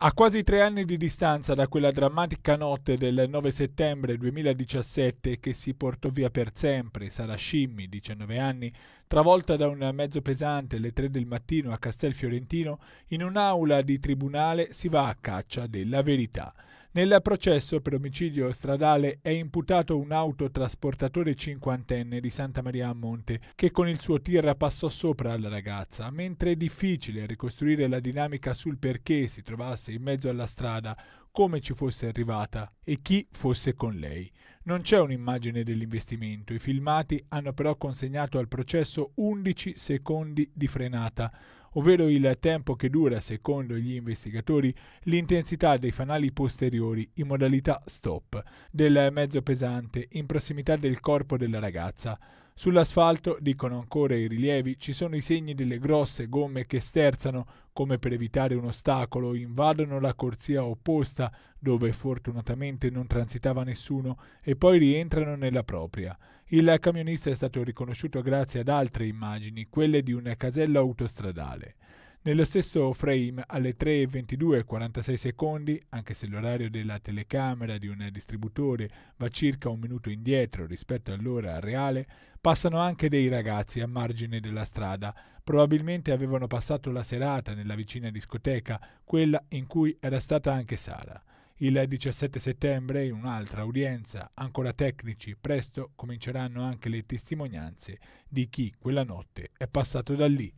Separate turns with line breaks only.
A quasi tre anni di distanza da quella drammatica notte del 9 settembre 2017 che si portò via per sempre Sara Scimmi, 19 anni, travolta da un mezzo pesante alle 3 del mattino a Castel Fiorentino, in un'aula di tribunale si va a caccia della verità. Nel processo per omicidio stradale è imputato un autotrasportatore cinquantenne di Santa Maria a Monte che con il suo tir passò sopra alla ragazza. Mentre è difficile ricostruire la dinamica sul perché si trovasse in mezzo alla strada, come ci fosse arrivata e chi fosse con lei. Non c'è un'immagine dell'investimento, i filmati hanno però consegnato al processo 11 secondi di frenata ovvero il tempo che dura, secondo gli investigatori, l'intensità dei fanali posteriori in modalità stop del mezzo pesante in prossimità del corpo della ragazza. Sull'asfalto, dicono ancora i rilievi, ci sono i segni delle grosse gomme che sterzano, come per evitare un ostacolo, invadono la corsia opposta, dove fortunatamente non transitava nessuno, e poi rientrano nella propria. Il camionista è stato riconosciuto grazie ad altre immagini, quelle di una casella autostradale. Nello stesso frame, alle 3.22.46 secondi, anche se l'orario della telecamera di un distributore va circa un minuto indietro rispetto all'ora reale, passano anche dei ragazzi a margine della strada. Probabilmente avevano passato la serata nella vicina discoteca, quella in cui era stata anche Sara. Il 17 settembre, in un'altra udienza, ancora tecnici, presto cominceranno anche le testimonianze di chi quella notte è passato da lì.